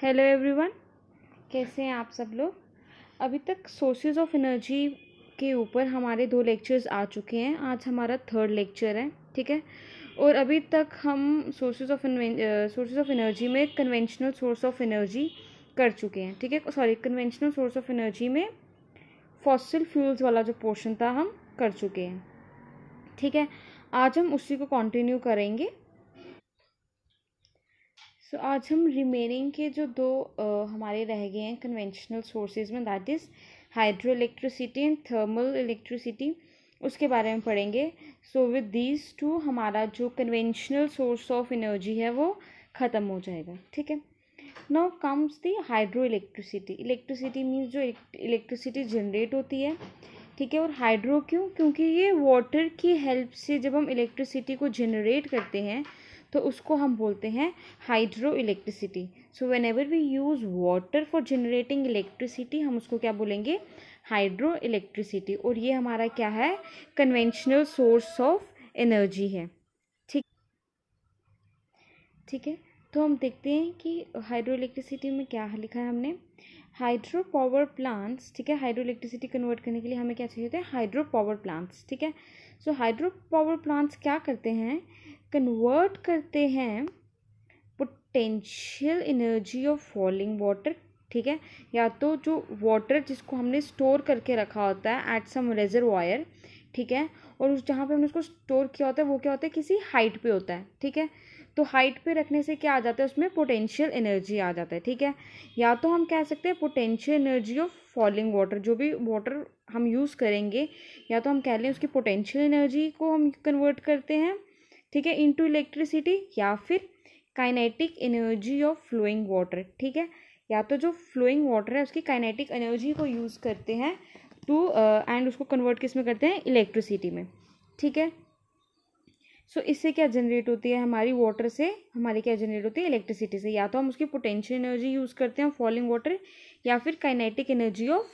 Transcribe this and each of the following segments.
Hello everyone कैसे हैं आप सब लोग अभी तक सोर्सेज ऑफ एनर्जी के ऊपर हमारे दो लेक्चर्स आ चुके हैं आज हमारा थर्ड लेक्चर है ठीक है और अभी तक हम sources of sources of energy में कन्वेंशनल सोर्स ऑफ एनर्जी कर चुके हैं ठीक है sorry conventional source of energy में फॉसिल फ्यूल्स वाला जो पोर्शन था हम कर चुके हैं ठीक है आज हम उसी को कंटिन्यू करेंगे सो आज हम रिमेनिंग के जो दो हमारे रह गए हैं कन्वेंशनल सोर्सेज में that is hydro electricity and thermal electricity उसके बारे में पढ़ेंगे सो विद दीज टू हमारा जो कन्वेंशनल सोर्स ऑफ एनर्जी है वो ख़त्म हो जाएगा ठीक है now comes the hydro electricity electricity means जो इलेक्ट्रिसिटी जनरेट होती है ठीक है और हाइड्रो क्यों क्योंकि ये वाटर की हेल्प से जब हम इलेक्ट्रिसिटी को जनरेट करते हैं तो उसको हम बोलते हैं hydro electricity so whenever we use water for generating electricity हम उसको क्या बोलेंगे हाइड्रो इलेक्ट्रिसिटी और ये हमारा क्या है कन्वेंशनल सोर्स ऑफ एनर्जी है ठीक ठीक है तो हम देखते हैं कि हाइड्रो इलेक्ट्रिसिटी में क्या लिखा है हमने हाइड्रो पावर प्लांट्स ठीक है हाइड्रो इलेक्ट्रिसिटी कन्वर्ट करने के लिए हमें क्या चाहिए होता है हाइड्रो पावर प्लांट्स ठीक है सो हाइड्रो पावर प्लांट्स क्या करते हैं कन्वर्ट करते हैं potential energy of falling water ठीक है या तो जो वाटर जिसको हमने स्टोर करके रखा होता है एट सम रेजर ठीक है और उस जहाँ पे हमने उसको स्टोर किया होता है वो क्या होता है किसी हाइट पे होता है ठीक है तो हाइट पे रखने से क्या आ जाता है उसमें पोटेंशियल एनर्जी आ जाता है ठीक है या तो हम कह सकते हैं potential energy of falling water जो भी वाटर हम यूज़ करेंगे या तो हम कह लें उसकी पोटेंशियल एनर्जी को हम कन्वर्ट करते हैं ठीक है इनटू इलेक्ट्रिसिटी या फिर kinetic energy of flowing water ठीक है या तो जो फ्लोइंग वाटर है उसकी काइनेटिक एनर्जी को यूज़ करते हैं टू एंड uh, उसको कन्वर्ट किस में करते हैं इलेक्ट्रिसिटी में ठीक है सो so, इससे क्या जनरेट होती है हमारी वाटर से हमारी क्या जनरेट होती है इलेक्ट्रिसिटी से या तो हम उसकी पोटेंशियल एनर्जी यूज़ करते हैं फॉलिंग वाटर या फिर kinetic energy of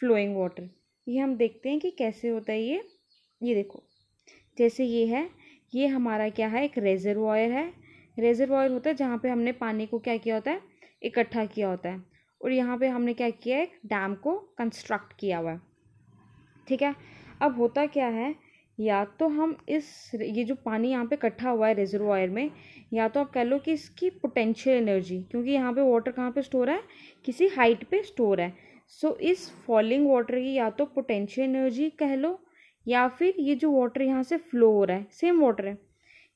flowing water ये हम देखते हैं कि कैसे होता है ये ये देखो जैसे ये है ये हमारा क्या है एक वायर है वायर होता है जहाँ पे हमने पानी को क्या किया होता है इकट्ठा किया होता है और यहाँ पे हमने क्या किया है एक डैम को कंस्ट्रक्ट किया हुआ है ठीक है अब होता क्या है या तो हम इस ये जो पानी यहाँ पे इकट्ठा हुआ है वायर में या तो आप कह लो कि इसकी पोटेंशियल एनर्जी क्योंकि यहाँ पे वाटर कहाँ पे स्टोर है किसी हाइट पे स्टोर है सो so, इस फॉलिंग वाटर की या तो पोटेंशियल एनर्जी कह लो या फिर ये जो वाटर यहाँ से फ्लो हो रहा है सेम वाटर है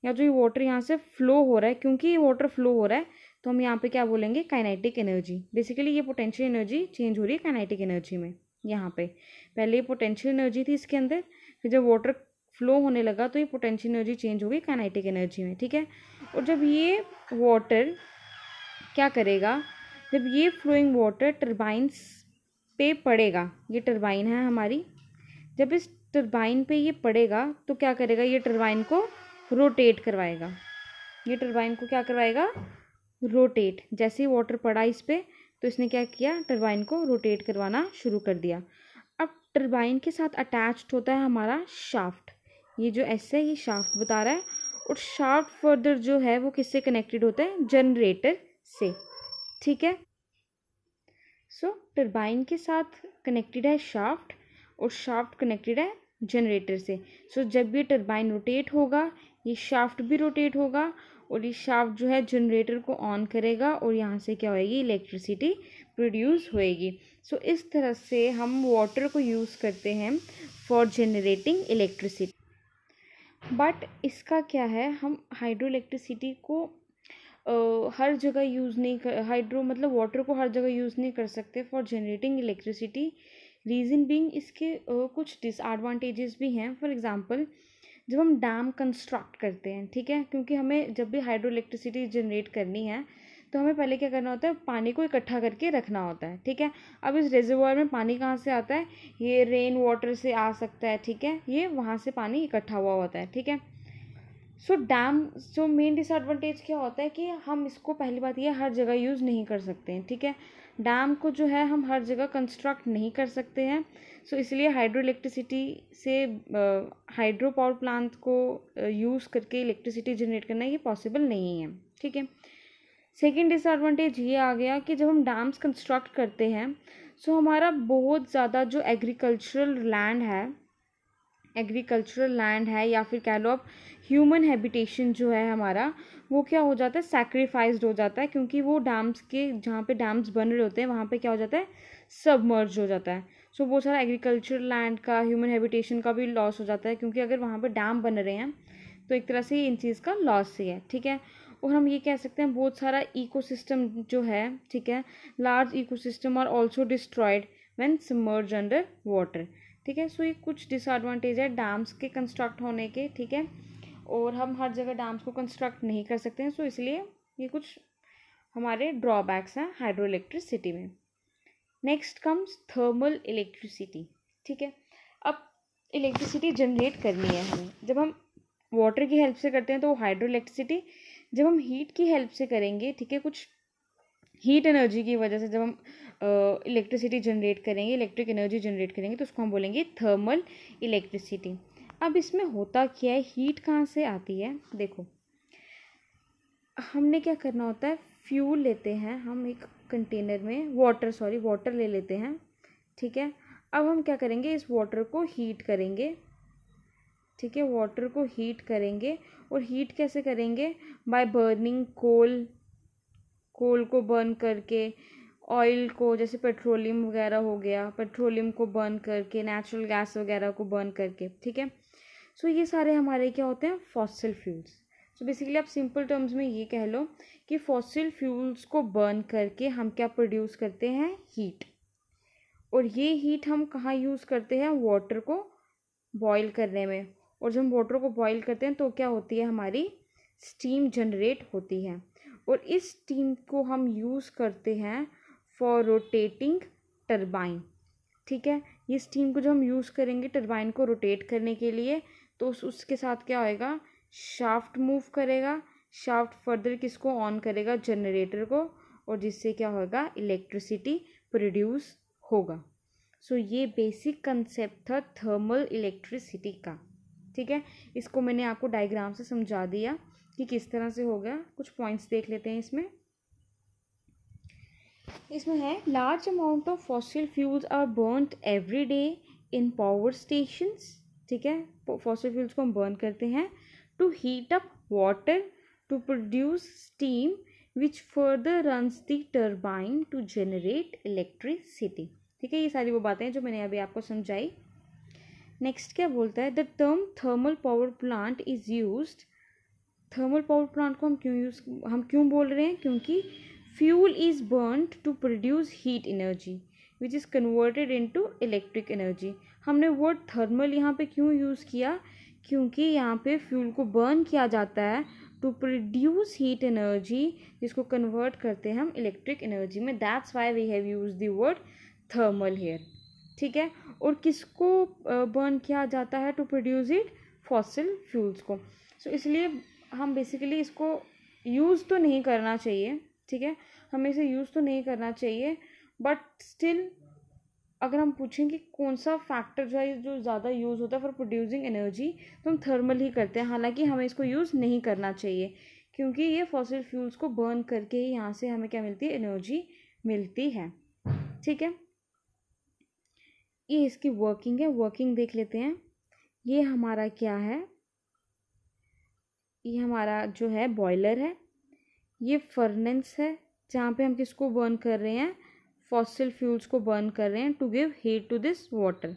या जो ये वाटर यहाँ से फ्लो हो रहा है क्योंकि ये वाटर फ्लो हो रहा है तो हम यहाँ पे क्या बोलेंगे काइनेटिक एनर्जी बेसिकली ये पोटेंशियल एनर्जी चेंज हो रही है काइनेटिक एनर्जी में यहाँ पे पहले ये पोटेंशियल एनर्जी थी इसके अंदर फिर जब वाटर फ्लो होने लगा तो ये पोटेंशियल एनर्जी चेंज हो गई काइनेटिक एनर्जी में ठीक है और जब ये वाटर क्या करेगा जब ये फ्लोइंग वाटर टर्बाइंस पे पड़ेगा ये टरबाइन है हमारी जब इस टरबाइन पे ये पड़ेगा तो क्या करेगा ये टरबाइन को रोटेट करवाएगा ये टरबाइन को क्या करवाएगा रोटेट जैसे ही वाटर पड़ा इस पर तो इसने क्या किया टरबाइन को रोटेट करवाना शुरू कर दिया अब टरबाइन के साथ अटैच्ड होता है हमारा शाफ्ट ये जो ऐसे ये शाफ्ट बता रहा है और शाफ्ट फर्दर जो है वो किससे कनेक्टेड होता है जनरेटर से ठीक है सो टर्बाइन के साथ कनेक्टेड है शाफ्ट और शाफ्ट कनेक्टेड है जनरेटर से सो so, जब ये टर्बाइन रोटेट होगा ये शाफ्ट भी रोटेट होगा और ये शाफ्ट जो है जनरेटर को ऑन करेगा और यहाँ से क्या होएगी इलेक्ट्रिसिटी प्रोड्यूस होएगी सो so, इस तरह से हम वाटर को यूज़ करते हैं फॉर जनरेटिंग इलेक्ट्रिसिटी बट इसका क्या है हम हाइड्रो इलेक्ट्रिसिटी को हर जगह यूज़ नहीं कर हाइड्रो मतलब वाटर को हर जगह यूज़ नहीं कर सकते for generating electricity reason being इसके कुछ डिसएडवांटेजेस भी हैं फॉर एग्ज़ाम्पल जब हम डैम कंस्ट्रक्ट करते हैं ठीक है क्योंकि हमें जब भी हाइड्रो इलेक्ट्रिसिटी जनरेट करनी है तो हमें पहले क्या करना होता है पानी को इकट्ठा करके रखना होता है ठीक है अब इस रिजर्वर में पानी कहाँ से आता है ये रेन वाटर से आ सकता है ठीक है ये वहाँ से पानी इकट्ठा हुआ होता है ठीक है so dam so main disadvantage क्या होता है कि हम इसको पहली बात ये हर जगह यूज़ नहीं कर सकते हैं ठीक है डैम को जो है हम हर जगह कंस्ट्रक्ट नहीं कर सकते हैं सो so, इसलिए हाइड्रो इलेक्ट्रिसिटी से हाइड्रो पावर प्लांट को यूज़ करके इलेक्ट्रिसिटी जनरेट करना ये पॉसिबल नहीं है ठीक है सेकेंड डिसएडवांटेज ये आ गया कि जब हम डैम्स कंस्ट्रक्ट करते हैं सो so हमारा बहुत ज़्यादा जो एग्रीकल्चरल लैंड है एग्रीकल्चरल लैंड है या फिर कह लो आप ह्यूमन हैबिटेशन जो है हमारा वो क्या हो जाता है सेक्रीफाइज हो जाता है क्योंकि वो डैम्स के जहाँ पे डैम्स बन रहे होते हैं वहाँ पे क्या हो जाता है सबमर्ज हो जाता है सो so, वो सारा एग्रीकल्चरल लैंड का ह्यूमन हैबिटेशन का भी लॉस हो जाता है क्योंकि अगर वहाँ पर डैम बन रहे हैं तो एक तरह से इन चीज़ का लॉस ही है ठीक है और हम ये कह सकते हैं बहुत सारा इकोसिस्टम जो है ठीक है large ecosystem are also destroyed when submerge under water ठीक है सो ये कुछ डिसएडवांटेज है डैम्स के कंस्ट्रक्ट होने के ठीक है और हम हर जगह डैम्स को कंस्ट्रक्ट नहीं कर सकते हैं सो इसलिए ये कुछ हमारे ड्रॉबैक्स हैं हाइड्रो इलेक्ट्रिसिटी में नेक्स्ट कम्स थर्मल इलेक्ट्रिसिटी ठीक है अब इलेक्ट्रिसिटी जनरेट करनी है हमें जब हम वाटर की हेल्प से करते हैं तो हाइड्रो इलेक्ट्रिसिटी जब हम हीट की हेल्प से करेंगे ठीक है कुछ हीट एनर्जी की वजह से जब हम इलेक्ट्रिसिटी जनरेट करेंगे इलेक्ट्रिक एनर्जी जनरेट करेंगे तो उसको हम बोलेंगे थर्मल इलेक्ट्रिसिटी अब इसमें होता क्या है हीट कहाँ से आती है देखो हमने क्या करना होता है फ्यूल लेते हैं हम एक कंटेनर में वाटर सॉरी वाटर ले लेते हैं ठीक है अब हम क्या करेंगे इस वाटर को हीट करेंगे ठीक है वाटर को हीट करेंगे और हीट कैसे करेंगे बाय बर्निंग कोल कोल को बर्न करके ऑयल को जैसे पेट्रोलियम वगैरह हो गया पेट्रोलियम को बर्न करके नेचुरल गैस वगैरह को बर्न करके ठीक है सो ये सारे हमारे क्या होते हैं फॉसिल फ्यूल्स सो बेसिकली आप सिंपल टर्म्स में ये कह लो कि फॉसिल फ्यूल्स को बर्न करके हम क्या प्रोड्यूस करते हैं हीट और ये हीट हम कहाँ यूज़ करते हैं वाटर को बॉईल करने में और जब हम वाटर को बॉईल करते हैं तो क्या होती है हमारी स्टीम जनरेट होती है और इस स्टीम को हम यूज़ करते हैं फॉर रोटेटिंग टरबाइन ठीक है ये स्टीम को जो हम यूज़ करेंगे टरबाइन को रोटेट करने के लिए तो उस उसके साथ क्या होएगा शाफ्ट मूव करेगा शाफ्ट फर्दर किसको ऑन करेगा जनरेटर को और जिससे क्या होगा इलेक्ट्रिसिटी प्रोड्यूस होगा सो so, ये बेसिक कंसेप्ट था थर्मल इलेक्ट्रिसिटी का ठीक है इसको मैंने आपको डायग्राम से समझा दिया कि किस तरह से होगा कुछ पॉइंट्स देख लेते हैं इसमें इसमें है large amount of fossil fuels are burn every day in power station ठीक है फॉसिल फ्यूल्स को हम बर्न करते हैं to heat up water to produce steam which further runs the turbine to generate electricity ठीक है ये सारी वो बातें हैं जो मैंने अभी आपको समझाई नेक्स्ट क्या बोलता है the term thermal power plant is used thermal power plant को हम क्यों यूज़ हम क्यों बोल रहे हैं क्योंकि fuel is burned to produce heat energy which is converted into electric energy हमने वर्ड थर्मल यहाँ पे क्यों यूज़ किया क्योंकि यहाँ पे फ्यूल को बर्न किया जाता है टू प्रोड्यूस हीट एनर्जी जिसको कन्वर्ट करते हैं हम इलेक्ट्रिक एनर्जी में that's why we have use the word thermal here ठीक है और किसको बर्न किया जाता है to produce it fossil fuels को सो so, इसलिए हम बेसिकली इसको यूज़ तो नहीं करना चाहिए ठीक है हमें इसे यूज़ तो नहीं करना चाहिए बट स्टिल अगर हम पूछें कि कौन सा फैक्टर जो है जो ज़्यादा यूज़ होता है फॉर प्रोड्यूसिंग एनर्जी तो हम थर्मल ही करते हैं हालांकि हमें इसको यूज़ नहीं करना चाहिए क्योंकि ये फॉसिल फ्यूल्स को बर्न करके ही यहाँ से हमें क्या मिलती है एनर्जी मिलती है ठीक है ये इसकी वर्किंग है वर्किंग देख लेते हैं ये हमारा क्या है ये हमारा जो है बॉयलर है ये फर्नेंस है जहाँ पे हम किसको बर्न कर रहे हैं फॉसिल फ्यूल्स को बर्न कर रहे हैं to give heat to this water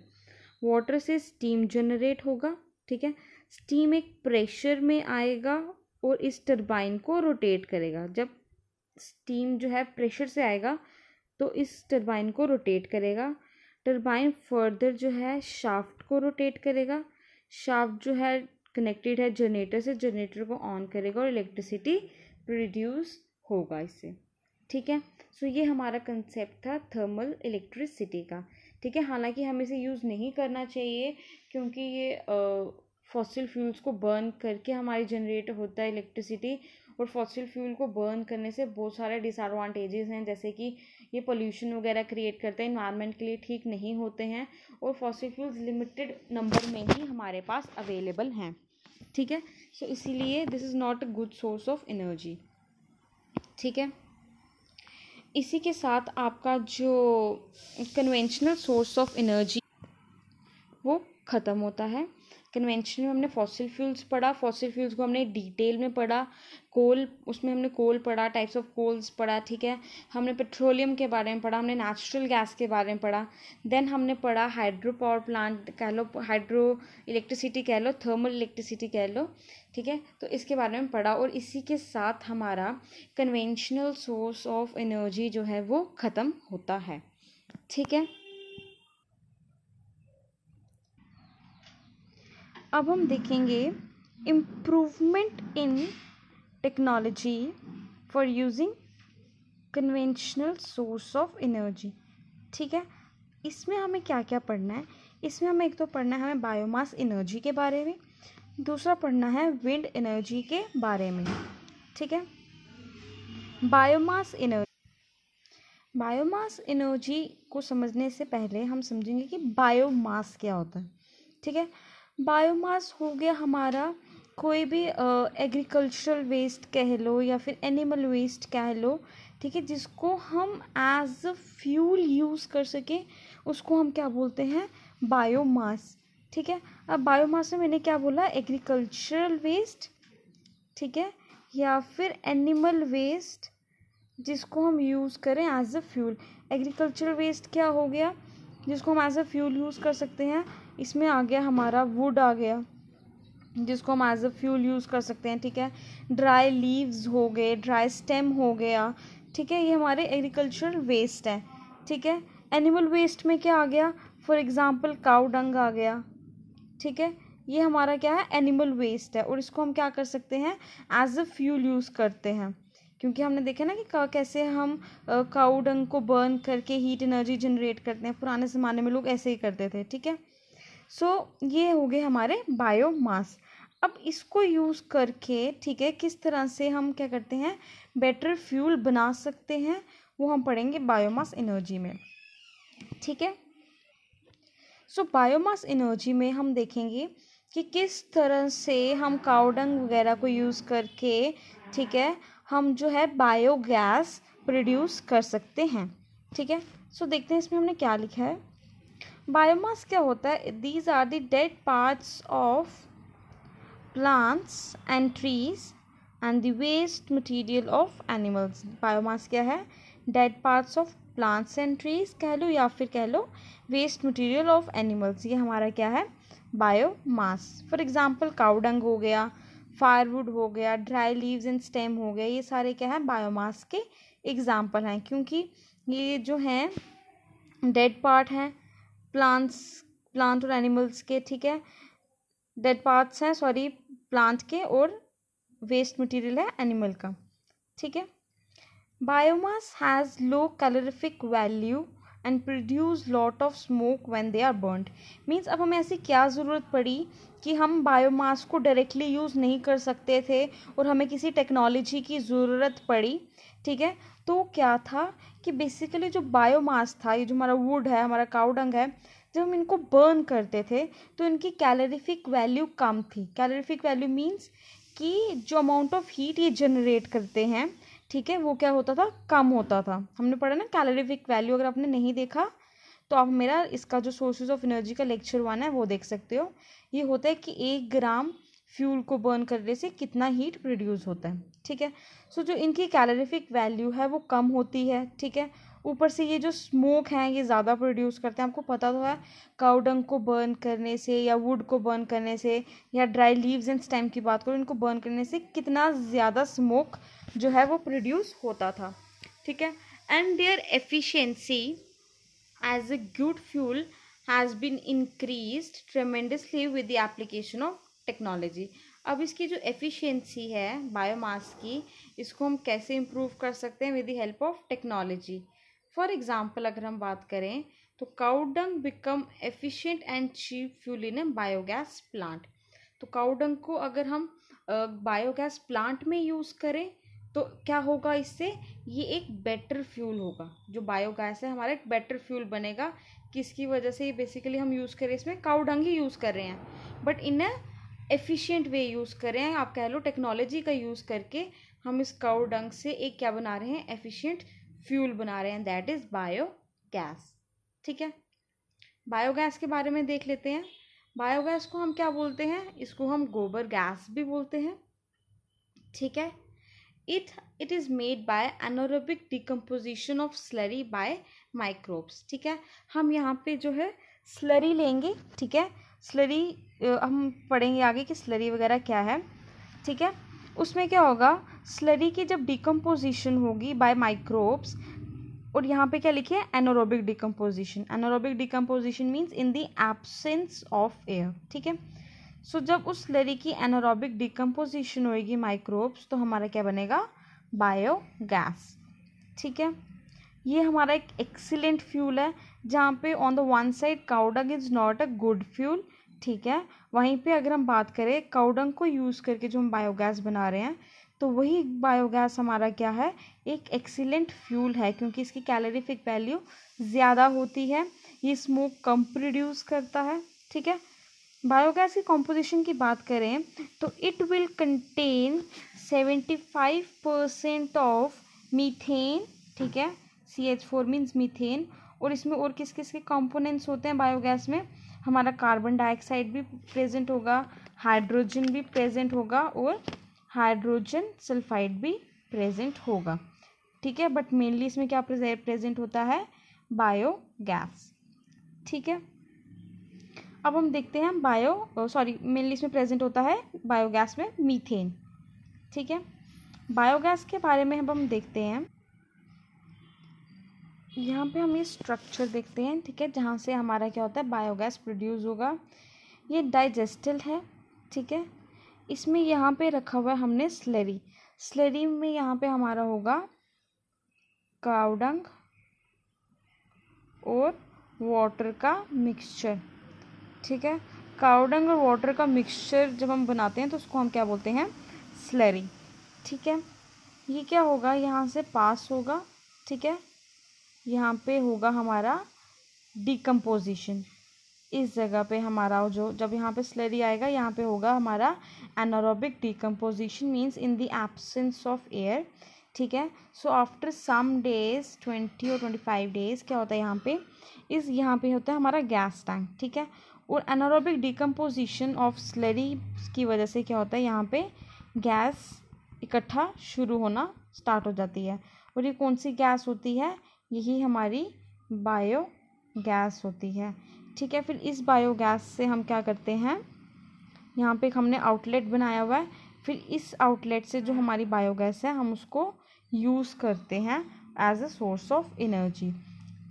water से स्टीम जनरेट होगा ठीक है स्टीम एक प्रेशर में आएगा और इस टर्बाइन को रोटेट करेगा जब स्टीम जो है प्रेशर से आएगा तो इस टर्बाइन को रोटेट करेगा टर्बाइन फर्दर जो है शाफ्ट को रोटेट करेगा शाफ्ट जो है कनेक्टेड है जनरेटर से जनरेटर को ऑन करेगा और इलेक्ट्रिसिटी प्रोड्यूस होगा इससे ठीक है सो so, ये हमारा कंसेप्ट था थर्मल इलेक्ट्रिसिटी का ठीक है हालांकि हमें इसे यूज़ नहीं करना चाहिए क्योंकि ये फॉसिल फ्यूल्स को बर्न करके हमारी जनरेट होता है इलेक्ट्रिसिटी और फॉसिल फ्यूल को बर्न करने से बहुत सारे डिसएडवांटेजेस हैं जैसे कि ये पोल्यूशन वगैरह क्रिएट करते हैं इन्वायरमेंट के लिए ठीक नहीं होते हैं और फॉसिल फ्यूल्स लिमिटेड नंबर में ही हमारे पास अवेलेबल हैं ठीक है सो so, इसीलिए this is not a good source of energy ठीक है इसी के साथ आपका जो कन्वेंशनल सोर्स ऑफ एनर्जी वो ख़त्म होता है कन्वेंशन में हमने फॉसिल फ्यूल्स पढ़ा फॉसिल फ्यूल्स को हमने डिटेल में पढ़ा कोल उसमें हमने कोल पढ़ा टाइप्स ऑफ कोल्स पढ़ा ठीक है हमने पेट्रोलियम के बारे में पढ़ा हमने नेचुरल गैस के बारे में पढ़ा देन हमने पढ़ा हाइड्रो पावर प्लांट कह लो हाइड्रो इलेक्ट्रिसिटी कह लो थर्मल इलेक्ट्रिसिटी कह लो ठीक है तो इसके बारे में पढ़ा और इसी के साथ हमारा कन्वेंशनल सोर्स ऑफ एनर्जी जो है वो ख़त्म होता है ठीक है अब हम देखेंगे improvement in technology for using conventional source of energy ठीक है इसमें हमें क्या क्या पढ़ना है इसमें हमें एक तो पढ़ना है हमें बायोमास एनर्जी के बारे में दूसरा पढ़ना है विंड एनर्जी के बारे में ठीक है बायोमास एनर्जी बायोमास एनर्जी को समझने से पहले हम समझेंगे कि बायोमास क्या होता है ठीक है बायोमास हो गया हमारा कोई भी एग्रीकल्चरल वेस्ट कह लो या फिर एनिमल वेस्ट कह लो ठीक है जिसको हम एज अ फ्यूल यूज़ कर सकें उसको हम क्या बोलते हैं बायोमास ठीक है अब बायोमास में मैंने क्या बोला एग्रीकल्चरल वेस्ट ठीक है या फिर एनिमल वेस्ट जिसको हम यूज़ करें as a fuel agricultural waste क्या हो गया जिसको हम एज अ फ्यूल यूज़ कर सकते हैं इसमें आ गया हमारा वुड आ गया जिसको हम एज अ फ्यूल यूज़ कर सकते हैं ठीक है ड्राई लीव्स हो गए ड्राई स्टेम हो गया ठीक है ये हमारे एग्रीकल्चरल वेस्ट है ठीक है एनिमल वेस्ट में क्या आ गया फॉर एग्ज़ाम्पल काउडंग डंग आ गया ठीक है ये हमारा क्या है एनिमल वेस्ट है और इसको हम क्या कर सकते हैं एज अ फ्यूल यूज़ करते हैं क्योंकि हमने देखा ना कि कैसे हम काउडंग को बर्न करके हीट एनर्जी जनरेट करते हैं पुराने ज़माने में लोग ऐसे ही करते थे ठीक है सो so, ये हो गए हमारे बायोमास अब इसको यूज़ करके ठीक है किस तरह से हम क्या करते हैं बेटर फ्यूल बना सकते हैं वो हम पढ़ेंगे बायोमास एनर्जी में ठीक है सो बायोमास एनर्जी में हम देखेंगे कि किस तरह से हम काउडंग वगैरह को यूज़ करके ठीक है हम जो है बायोगैस प्रोड्यूस कर सकते हैं ठीक है सो देखते हैं इसमें हमने क्या लिखा है बायोमास क्या होता है these are the dead parts of plants and trees and the waste material of animals biomass क्या है dead parts of plants and trees कह लो या फिर कह लो वेस्ट मटीरियल ऑफ एनिमल्स ये हमारा क्या है बायोमास फॉर एग्ज़ाम्पल काउडंग हो गया फायरवुड हो गया ड्राई लीव्स एंड स्टेम हो गया ये सारे क्या है बायोमास के एग्ज़ाम्पल हैं क्योंकि ये जो हैं डेड पार्ट हैं प्लांट्स प्लांट और एनिमल्स के ठीक है डेड पार्ट्स हैं सॉरी प्लांट के और वेस्ट मटेरियल है एनिमल का ठीक है biomass has low calorific value and produce lot of smoke when they are burned means अब हमें ऐसी क्या ज़रूरत पड़ी कि हम बायोमास को डायरेक्टली यूज़ नहीं कर सकते थे और हमें किसी टेक्नोलॉजी की ज़रूरत पड़ी ठीक है तो क्या था कि बेसिकली जो बायोमास था ये जो हमारा वुड है हमारा काउडंग है जब हम इनको बर्न करते थे तो इनकी कैलोरीफिक वैल्यू कम थी कैलोरीफिक वैल्यू मीन्स कि जो अमाउंट ऑफ हीट ये जनरेट करते हैं ठीक है वो क्या होता था कम होता था हमने पढ़ा ना कैलोरीफिक वैल्यू अगर आपने नहीं देखा तो आप मेरा इसका जो सोर्सेज ऑफ एनर्जी का लेक्चर वन है वो देख सकते हो ये होता है कि एक ग्राम फ्यूल को बर्न करने से कितना हीट प्रोड्यूस होता है ठीक है सो so, जो इनकी कैलोरीफिक वैल्यू है वो कम होती है ठीक है ऊपर से ये जो स्मोक हैं ये ज़्यादा प्रोड्यूस करते हैं आपको पता तो है काउडंग को बर्न करने से या वुड को बर्न करने से या ड्राई लीव्स एंड स्टेम की बात करो इनको बर्न करने से कितना ज़्यादा स्मोक जो है वो प्रोड्यूस होता था ठीक है and their efficiency as a good fuel has been increase tremendously with the application of technology अब इसकी जो एफिशिएंसी है बायोमास की इसको हम कैसे इम्प्रूव कर सकते हैं with the help of technology for example अगर हम बात करें तो cow dung become efficient and cheap fuel in a biogas plant तो काउडंग को अगर हम बायोगैस प्लांट में यूज़ करें तो क्या होगा इससे ये एक बेटर फ्यूल होगा जो बायोगैस है हमारा एक बेटर फ्यूल बनेगा किसकी वजह से ये बेसिकली हम यूज़ करें इसमें काउडंग ही यूज़ कर रहे हैं but in efficient way use कर रहे हैं आप कह लो टेक्नोलॉजी का यूज़ करके हम इस काउ डंग से एक क्या बना रहे हैं एफिशिएंट फ्यूल बना रहे हैं दैट इज़ बायो गैस ठीक है बायोगैस के बारे में देख लेते हैं बायोगैस को हम क्या बोलते हैं इसको हम गोबर गैस भी बोलते हैं ठीक है it it is made by anaerobic decomposition of slurry by microbes ठीक है हम यहाँ पे जो है स्लरी लेंगे ठीक है स्लरी हम पढ़ेंगे आगे कि स्लरी वगैरह क्या है ठीक है उसमें क्या होगा स्लरी की जब डिकम्पोजिशन होगी बाय माइक्रोब्स और यहाँ पे क्या लिखे है anaerobic decomposition anaerobic decomposition means in the absence of air ठीक है सो जब उस स्लरी की एनोरोबिक डिकम्पोजिशन होएगी माइक्रोब्स तो हमारा क्या बनेगा बायोगैस ठीक है ये हमारा एक एक्सीलेंट फ्यूल है जहाँ पे on the one side cow dung is not a good fuel ठीक है वहीं पे अगर हम बात करें काउडंग को यूज़ करके जो हम बायोगैस बना रहे हैं तो वही बायोगैस हमारा क्या है एक एक्सीलेंट फ्यूल है क्योंकि इसकी कैलोरीफिक वैल्यू ज़्यादा होती है ये स्मोक कम प्रोड्यूस करता है ठीक है बायोगैस की कॉम्पोजिशन की बात करें तो it will contain seventy five percent of methane ठीक है C H four means methane और इसमें और किस किस के कंपोनेंट्स होते हैं बायोगैस में हमारा कार्बन डाइऑक्साइड भी प्रेजेंट होगा हाइड्रोजन भी प्रेजेंट होगा और हाइड्रोजन सल्फाइड भी प्रेजेंट होगा ठीक है बट मेनली इसमें क्या प्रेजेंट होता है बायोगैस ठीक है अब हम देखते हैं बायो सॉरी मेनली इसमें प्रेजेंट होता है बायोगैस में मीथेन ठीक है बायोगैस के बारे में अब हम देखते हैं यहाँ पे हम ये स्ट्रक्चर देखते हैं ठीक है जहाँ से हमारा क्या होता है बायोगैस प्रोड्यूस होगा ये डाइजेस्टल है ठीक है इसमें यहाँ पे रखा हुआ है हमने स्लेरी स्लेरी में यहाँ पे हमारा होगा कावडंग और वाटर का मिक्सचर ठीक है कावडंग और वाटर का मिक्सचर जब हम बनाते हैं तो उसको हम क्या बोलते हैं स्लेरी ठीक है ये क्या होगा यहाँ से पास होगा ठीक है यहाँ पे होगा हमारा डिकम्पोजिशन इस जगह पे हमारा जो जब यहाँ पे स्लरी आएगा यहाँ पे होगा हमारा anaerobic decomposition means in the absence of air ठीक है so after some days twenty और ट्वेंटी फाइव डेज क्या होता है यहाँ पे इस यहाँ पे होता है हमारा गैस टैंक ठीक है और एनारोबिक डिकम्पोजिशन ऑफ स्लरी की वजह से क्या होता है यहाँ पे गैस इकट्ठा शुरू होना स्टार्ट हो जाती है और ये कौन सी गैस होती है यही हमारी बायो गैस होती है ठीक है फिर इस बायो गैस से हम क्या करते हैं यहाँ पे हमने आउटलेट बनाया हुआ है फिर इस आउटलेट से जो हमारी बायो गैस है हम उसको यूज़ करते हैं as a source of energy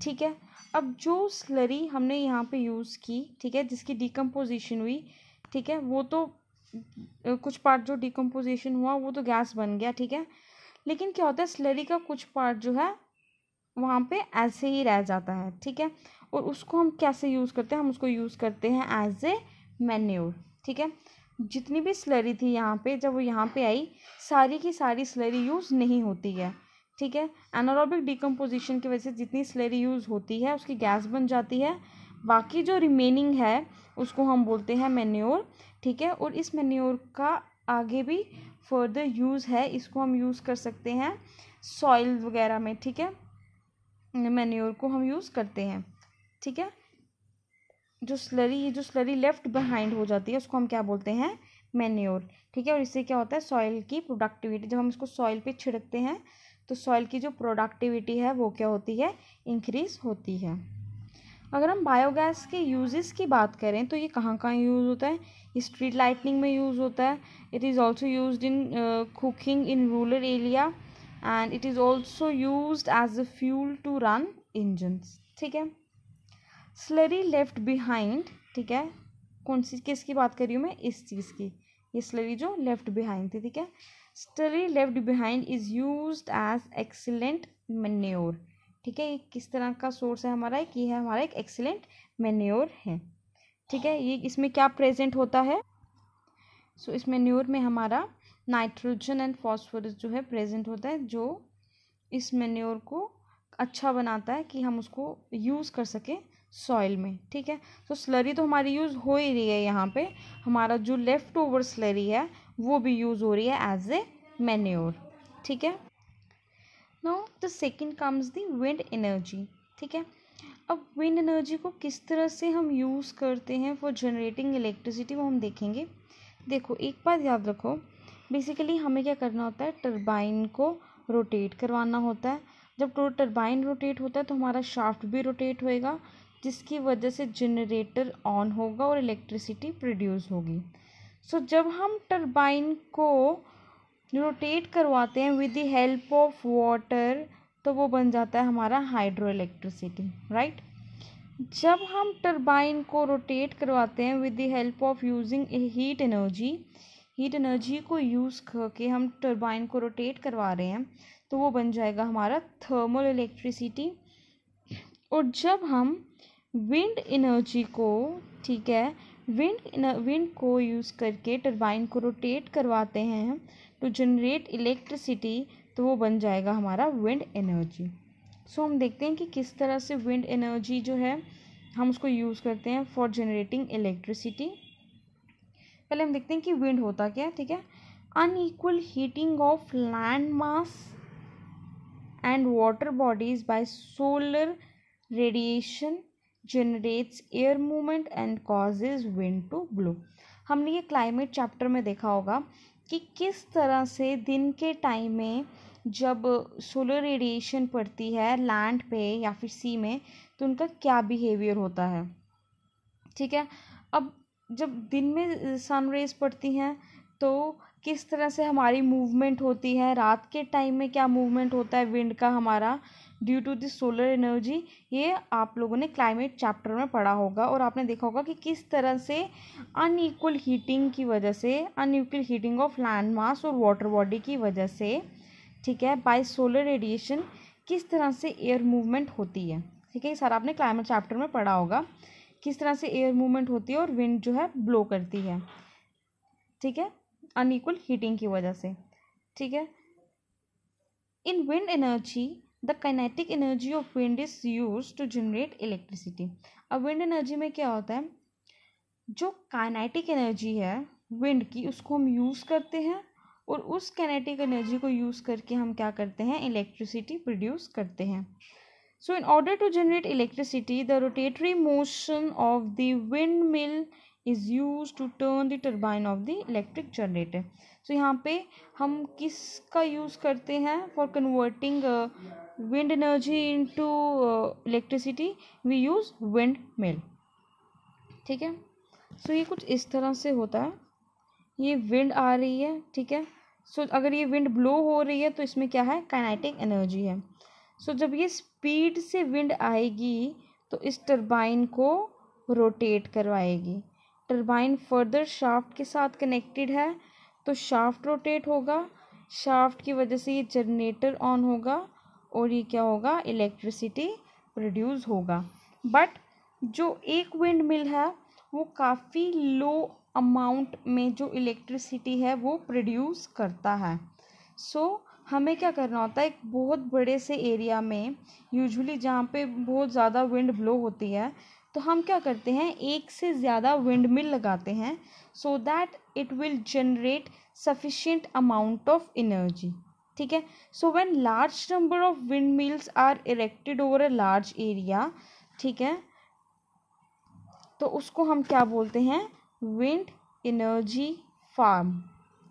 ठीक है अब जो स्लरी हमने यहाँ पे यूज़ की ठीक है जिसकी डिकम्पोजिशन हुई ठीक है वो तो कुछ पार्ट जो डिकम्पोजिशन हुआ वो तो गैस बन गया ठीक है लेकिन क्या होता है स्लरी का कुछ पार्ट जो है वहाँ पे ऐसे ही रह जाता है ठीक है और उसको हम कैसे यूज़ करते हैं हम उसको यूज़ करते हैं एज ए मैन्योर ठीक है जितनी भी स्लरी थी यहाँ पे जब वो यहाँ पे आई सारी की सारी स्लरी यूज़ नहीं होती है ठीक है एनारोबिक डिकम्पोजिशन की वजह से जितनी स्लरी यूज़ होती है उसकी गैस बन जाती है बाकी जो रिमेनिंग है उसको हम बोलते हैं मैन्योर ठीक है और इस मैन्योर का आगे भी फर्दर यूज़ है इसको हम यूज़ कर सकते हैं सॉइल वगैरह में ठीक है मैन्योर को हम यूज़ करते हैं ठीक है जो स्लरी ये जो स्लरी लेफ्ट बिहाइंड हो जाती है उसको हम क्या बोलते हैं मैन्योर ठीक है और इससे क्या होता है सॉइल की प्रोडक्टिविटी जब हम इसको सॉइल पे छिड़कते हैं तो सॉइल की जो प्रोडक्टिविटी है वो क्या होती है इंक्रीज़ होती है अगर हम बायोगैस के यूजेस की बात करें तो ये कहाँ कहाँ यूज़ होता है स्ट्रीट लाइटनिंग में यूज़ होता है it is also use in cooking in rural area and it is also use as a fuel to run engines ठीक है स्लरी लेफ्ट बिहाइंड ठीक है कौन सी किसकी बात कर रही हूँ मैं इस चीज़ की ये स्लरी जो लेफ्ट बिहाइंड थी ठीक है slurry left behind is use as excellent manure ठीक है ये किस तरह का सोर्स है हमारा एक ये है हमारा एक एक्सीलेंट मेन्योर है ठीक है ये इसमें क्या प्रेजेंट होता है सो so, इस मेन्योर में हमारा नाइट्रोजन एंड फॉस्फोरस जो है प्रेजेंट होता है जो इस मेन्योर को अच्छा बनाता है कि हम उसको यूज़ कर सकें सॉइल में ठीक है तो स्लरी तो हमारी यूज़ हो ही रही है यहाँ पे हमारा जो लेफ़्ट ओवर स्लरी है वो भी यूज़ हो रही है एज ए मेन्योर ठीक है now the second comes the wind energy ठीक है अब विंड एनर्जी को किस तरह से हम यूज़ करते हैं फॉर जनरेटिंग इलेक्ट्रिसिटी वो हम देखेंगे देखो एक बात याद रखो बेसिकली हमें क्या करना होता है टर्बाइन को रोटेट करवाना होता है जब टर्बाइन तो रोटेट होता है तो हमारा शाफ्ट भी रोटेट होएगा जिसकी वजह से जनरेटर ऑन होगा और इलेक्ट्रिसिटी प्रोड्यूस होगी सो so, जब हम टर्बाइन को रोटेट करवाते हैं with the help of water तो वो बन जाता है हमारा हाइड्रो इलेक्ट्रिसिटी राइट जब हम टर्बाइन को रोटेट करवाते हैं with the help of using a heat energy heat energy को यूज़ करके हम टर्बाइन को रोटेट करवा रहे हैं तो वो बन जाएगा हमारा थर्मल इलेक्ट्रिसिटी और जब हम विंड एनर्जी को ठीक है विंड विंड को यूज़ करके टर्बाइन को रोटेट करवाते हैं टू जनरेट इलेक्ट्रिसिटी तो वो बन जाएगा हमारा विंड एनर्जी सो हम देखते हैं कि किस तरह से विंड एनर्जी जो है हम उसको यूज़ करते हैं फॉर जनरेटिंग इलेक्ट्रिसिटी पहले हम देखते हैं कि विंड होता क्या है ठीक है unequal heating of land mass and water bodies by solar radiation generates air movement and causes wind to blow हमने ये क्लाइमेट चैप्टर में देखा होगा कि किस तरह से दिन के टाइम में जब सोलर रेडिएशन पड़ती है लैंड पे या फिर सी में तो उनका क्या बिहेवियर होता है ठीक है अब जब दिन में सन रेज़ पड़ती हैं तो किस तरह से हमारी मूवमेंट होती है रात के टाइम में क्या मूवमेंट होता है विंड का हमारा due to this solar energy ये आप लोगों ने क्लाइमेट चैप्टर में पढ़ा होगा और आपने देखा होगा कि किस तरह से अनईक्वल हीटिंग की वजह से unequal heating of land mass और वाटर बॉडी की वजह से ठीक है बाय सोलर रेडिएशन किस तरह से एयर मूवमेंट होती है ठीक है ये सारा आपने क्लाइमेट चैप्टर में पढ़ा होगा किस तरह से एयर मूवमेंट होती है और विंड जो है ब्लो करती है ठीक है अनईक्वल हीटिंग की वजह से ठीक है in wind energy the kinetic energy of wind is use to generate electricity अब विंड एनर्जी में क्या होता है जो काइनेटिक एनर्जी है विंड की उसको हम यूज़ करते हैं और उस कैनेटिक एनर्जी को यूज़ करके हम क्या करते हैं इलेक्ट्रिसिटी प्रोड्यूस करते हैं So in order to generate electricity, the rotatory motion of the windmill is used to turn the turbine of the electric generator. So यहाँ पे हम किसका use करते हैं for converting uh, wind energy into uh, electricity? We use windmill. ठीक है so so, ये कुछ इस तरह से होता है ये विंड आ रही है ठीक है सो so, अगर ये विंड ब्लो हो रही है तो इसमें क्या है काइनेटिक एनर्जी है सो जब ये स्पीड से विंड आएगी तो इस टरबाइन को रोटेट करवाएगी टरबाइन फर्दर शाफ्ट के साथ कनेक्टेड है तो शाफ्ट रोटेट होगा शाफ्ट की वजह से ये जनरेटर ऑन होगा और ये क्या होगा इलेक्ट्रिसिटी प्रोड्यूस होगा बट जो एक विंड मिल है वो काफ़ी लो अमाउंट में जो इलेक्ट्रिसिटी है वो प्रोड्यूस करता है सो so, हमें क्या करना होता है एक बहुत बड़े से एरिया में यूजुअली जहाँ पे बहुत ज़्यादा विंड ब्लो होती है तो हम क्या करते हैं एक से ज़्यादा विंड मिल लगाते हैं so that it will generate sufficient amount of energy ठीक है so when large number of wind mills are erected over a large area ठीक है तो उसको हम क्या बोलते हैं विंड एनर्जी फार्म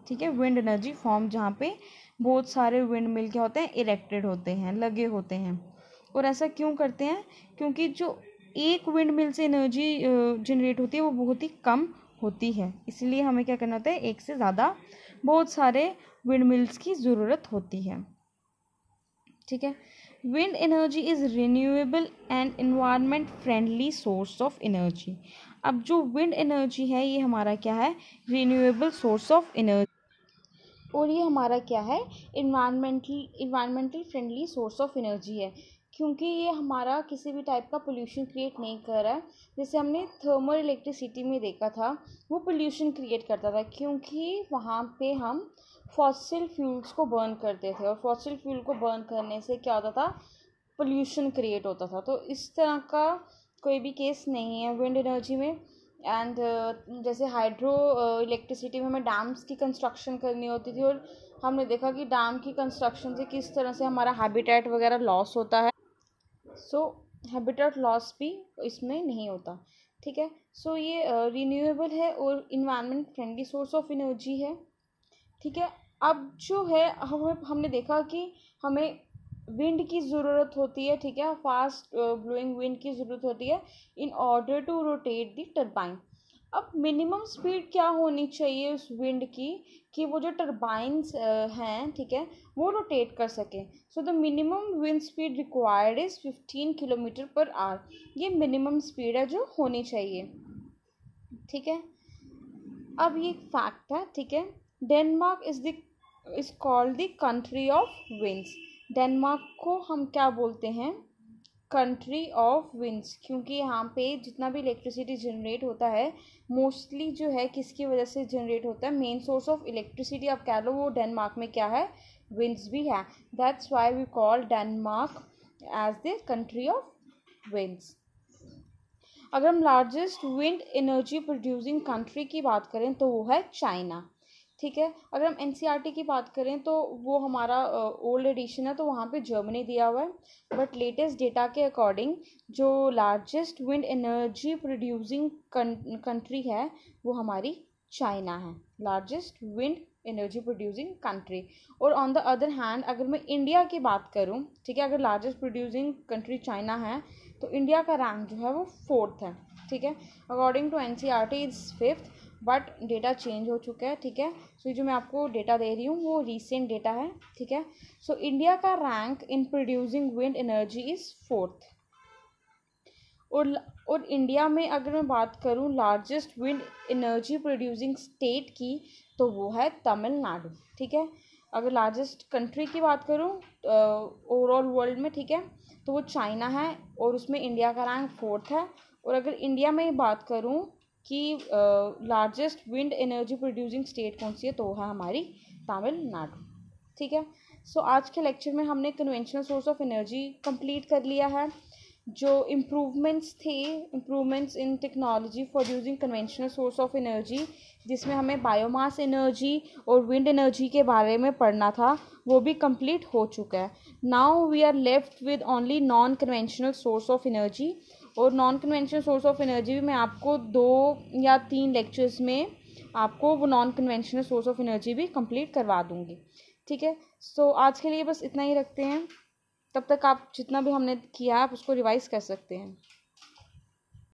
ठीक है विंड एनर्जी फॉर्म जहाँ पे बहुत सारे विंड मिल क्या होते हैं इरेक्टेड होते हैं लगे होते हैं और ऐसा क्यों करते हैं क्योंकि जो एक विंड मिल से एनर्जी जनरेट होती है वो बहुत ही कम होती है इसलिए हमें क्या करना होता है एक से ज़्यादा बहुत सारे विंड मिल्स की ज़रूरत होती है ठीक है wind energy is renewable and environment friendly source of energy अब जो विंड एनर्जी है ये हमारा क्या है रिन्यूएबल सोर्स ऑफ एनर्जी और ये हमारा क्या है environmental environmental friendly source of energy है क्योंकि ये हमारा किसी भी टाइप का पोल्यूशन क्रिएट नहीं कर रहा है जैसे हमने थर्मल इलेक्ट्रिसिटी में देखा था वो पोल्यूशन क्रिएट करता था क्योंकि वहाँ पे हम फॉसिल फ्यूल्स को बर्न करते थे और फॉसिल फ्यूल को बर्न करने से क्या होता था पोल्यूशन क्रिएट होता था तो इस तरह का कोई भी केस नहीं है विंड एनर्जी में एंड जैसे हाइड्रो इलेक्ट्रिसिटी में हमें डैम्स की कंस्ट्रक्शन करनी होती थी और हमने देखा कि डैम की कंस्ट्रक्शन से किस तरह से हमारा हैबिटेट वगैरह लॉस होता है सो हैबिटेट लॉस भी इसमें नहीं होता ठीक है सो so, ये रिन्यूएबल uh, है और environment friendly source of energy है ठीक है अब जो है हम हमने देखा कि हमें विंड की ज़रूरत होती है ठीक है फास्ट ब्लोइंग विंड की ज़रूरत होती है in order to rotate the turbine अब मिनिमम स्पीड क्या होनी चाहिए उस विंड की कि वो जो टर्बाइंस हैं ठीक है वो रोटेट कर सके so the minimum wind speed required is fifteen kilometer per hour ये मिनिमम स्पीड है जो होनी चाहिए ठीक है अब ये फैक्ट है ठीक है Denmark is the is called the country of winds Denmark को हम क्या बोलते हैं कंट्री ऑफ विंड्स क्योंकि यहाँ पे जितना भी इलेक्ट्रिसिटी जनरेट होता है मोस्टली जो है किसकी वजह से जनरेट होता है मेन सोर्स ऑफ इलेक्ट्रिसिटी आप कह लो वो डेनमार्क में क्या है विंड्स भी है that's why we call Denmark as the country of winds अगर हम largest wind energy producing country की बात करें तो वो है चाइना ठीक है अगर हम एन e की बात करें तो वो हमारा ओल्ड एडिशन है तो वहाँ पे जर्मनी दिया हुआ है बट लेटेस्ट डेटा के अकॉर्डिंग जो largest wind energy producing country है वो हमारी चाइना है largest wind energy producing country और ऑन द अदर हैंड अगर मैं इंडिया की बात करूँ ठीक है अगर लार्जेस्ट प्रोड्यूसिंग कंट्री चाइना है तो इंडिया का रैंक जो है वो फोर्थ है ठीक है according to N C R T is fifth but data change हो चुका है ठीक है सो जो मैं आपको डेटा दे रही हूँ वो रिसेंट डेटा है ठीक है सो इंडिया का rank in producing wind energy is fourth और और इंडिया में अगर मैं बात करूँ largest wind energy producing state की तो वो है तमिलनाडु ठीक है अगर लार्जेस्ट कंट्री की बात करूँ ओवरऑल वर्ल्ड में ठीक है तो वो चाइना है और उसमें इंडिया का रैंक फोर्थ है और अगर इंडिया में बात करूँ कि largest wind energy producing state कौन सी है तो है हमारी तमिलनाडु ठीक है सो so, आज के लेक्चर में हमने conventional source of energy complete कर लिया है जो इम्प्रूवमेंट्स थे improvements in technology for using conventional source of energy जिसमें हमें बायोमास एनर्जी और विंड एनर्जी के बारे में पढ़ना था वो भी कंप्लीट हो चुका है now we are left with only non conventional source of energy और non conventional source of energy भी मैं आपको दो या तीन लेक्चर्स में आपको वो non conventional source of energy भी कंप्लीट करवा दूँगी ठीक है सो आज के लिए बस इतना ही रखते हैं तब तक आप जितना भी हमने किया है आप उसको रिवाइज़ कर सकते हैं